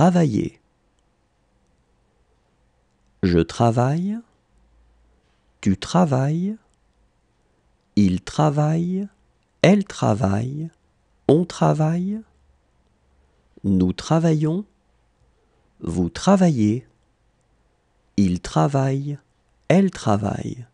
Travailler. Je travaille. Tu travailles. Il travaille. Elle travaille. On travaille. Nous travaillons. Vous travaillez. Il travaille. Elle travaille.